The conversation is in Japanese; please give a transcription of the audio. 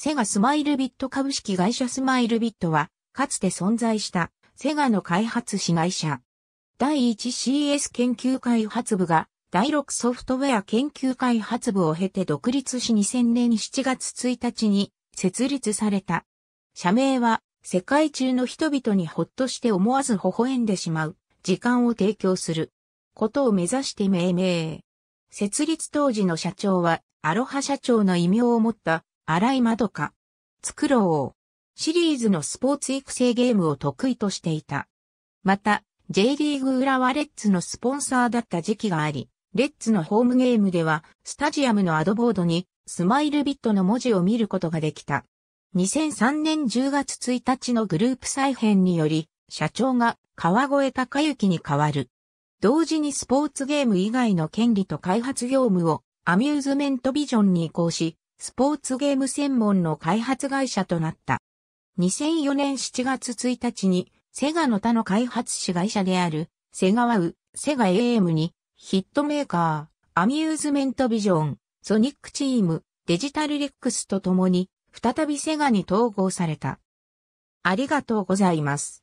セガスマイルビット株式会社スマイルビットは、かつて存在したセガの開発子会社。第 1CS 研究開発部が第6ソフトウェア研究開発部を経て独立し2000年7月1日に設立された。社名は世界中の人々にほっとして思わず微笑んでしまう時間を提供することを目指して命名。設立当時の社長はアロハ社長の異名を持った荒井窓か。つくろう。シリーズのスポーツ育成ゲームを得意としていた。また、J リーグ裏はレッツのスポンサーだった時期があり、レッツのホームゲームでは、スタジアムのアドボードに、スマイルビットの文字を見ることができた。2003年10月1日のグループ再編により、社長が川越隆之に変わる。同時にスポーツゲーム以外の権利と開発業務をアミューズメントビジョンに移行し、スポーツゲーム専門の開発会社となった。2004年7月1日に、セガの他の開発子会社である、セガワウ、セガ AM に、ヒットメーカー、アミューズメントビジョン、ソニックチーム、デジタルレックスと共に、再びセガに統合された。ありがとうございます。